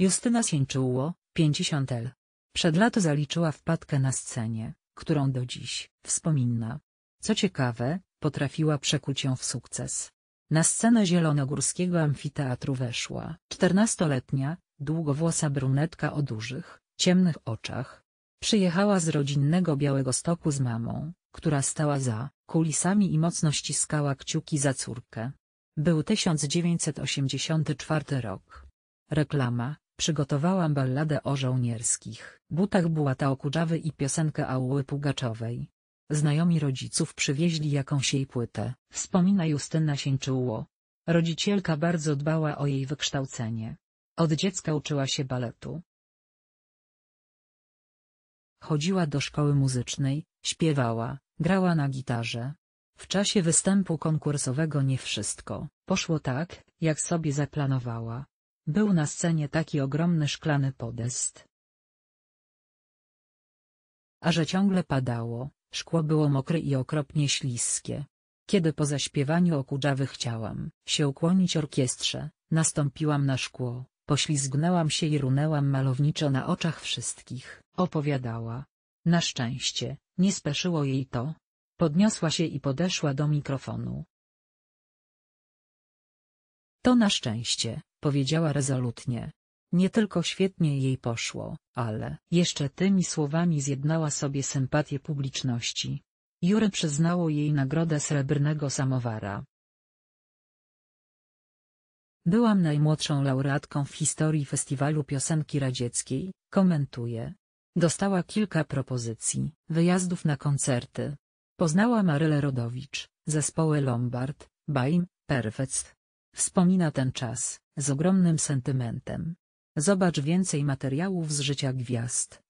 Justyna Sieńczyło, 50 L. Przed lato zaliczyła wpadkę na scenie, którą do dziś wspomina. Co ciekawe, potrafiła przekuć ją w sukces. Na scenę zielonogórskiego amfiteatru weszła 14-letnia, długowłosa brunetka o dużych, ciemnych oczach. Przyjechała z rodzinnego Białego Stoku z mamą, która stała za kulisami i mocno ściskała kciuki za córkę. Był 1984 rok. Reklama Przygotowałam balladę o żołnierskich butach Bułata Okudżawy i piosenkę Auły Pugaczowej. Znajomi rodziców przywieźli jakąś jej płytę. Wspomina Justyna Sieńczyło. Rodzicielka bardzo dbała o jej wykształcenie. Od dziecka uczyła się baletu. Chodziła do szkoły muzycznej, śpiewała, grała na gitarze. W czasie występu konkursowego nie wszystko poszło tak, jak sobie zaplanowała. Był na scenie taki ogromny szklany podest. A że ciągle padało, szkło było mokre i okropnie śliskie. Kiedy po zaśpiewaniu okudzawy chciałam się ukłonić orkiestrze, nastąpiłam na szkło, poślizgnęłam się i runęłam malowniczo na oczach wszystkich, opowiadała. Na szczęście, nie speszyło jej to. Podniosła się i podeszła do mikrofonu. To na szczęście, Powiedziała rezolutnie. Nie tylko świetnie jej poszło, ale jeszcze tymi słowami zjednała sobie sympatię publiczności. Jury przyznało jej nagrodę srebrnego samowara. Byłam najmłodszą laureatką w historii Festiwalu Piosenki Radzieckiej, komentuje. Dostała kilka propozycji, wyjazdów na koncerty. Poznała Marylę Rodowicz, zespoły Lombard, Baim, Perfect, Wspomina ten czas, z ogromnym sentymentem. Zobacz więcej materiałów z życia gwiazd.